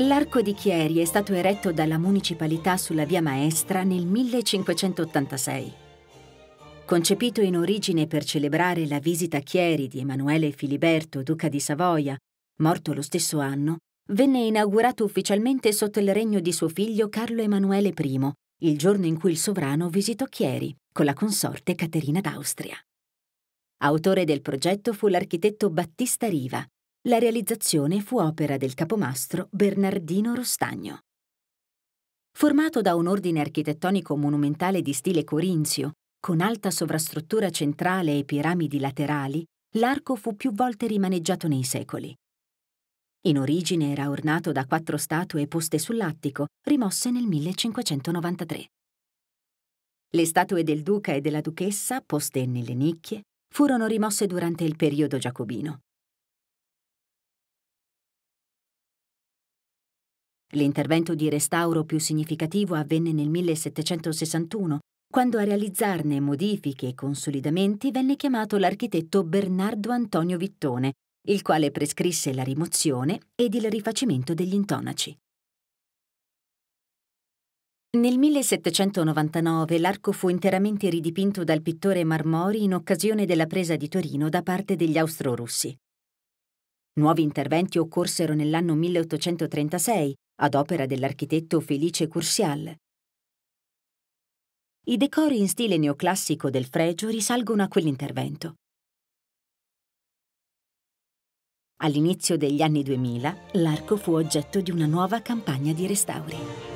L'arco di Chieri è stato eretto dalla municipalità sulla via Maestra nel 1586. Concepito in origine per celebrare la visita a Chieri di Emanuele Filiberto, duca di Savoia, morto lo stesso anno, venne inaugurato ufficialmente sotto il regno di suo figlio Carlo Emanuele I, il giorno in cui il sovrano visitò Chieri con la consorte Caterina d'Austria. Autore del progetto fu l'architetto Battista Riva, la realizzazione fu opera del capomastro Bernardino Rostagno. Formato da un ordine architettonico monumentale di stile corinzio, con alta sovrastruttura centrale e piramidi laterali, l'arco fu più volte rimaneggiato nei secoli. In origine era ornato da quattro statue poste sull'attico, rimosse nel 1593. Le statue del duca e della duchessa, poste nelle nicchie, furono rimosse durante il periodo giacobino. L'intervento di restauro più significativo avvenne nel 1761, quando a realizzarne modifiche e consolidamenti venne chiamato l'architetto Bernardo Antonio Vittone, il quale prescrisse la rimozione ed il rifacimento degli intonaci. Nel 1799 l'arco fu interamente ridipinto dal pittore Marmori in occasione della presa di Torino da parte degli austro-russi. Nuovi interventi occorsero nell'anno 1836 ad opera dell'architetto Felice Cursial. I decori in stile neoclassico del Fregio risalgono a quell'intervento. All'inizio degli anni 2000 l'arco fu oggetto di una nuova campagna di restauri.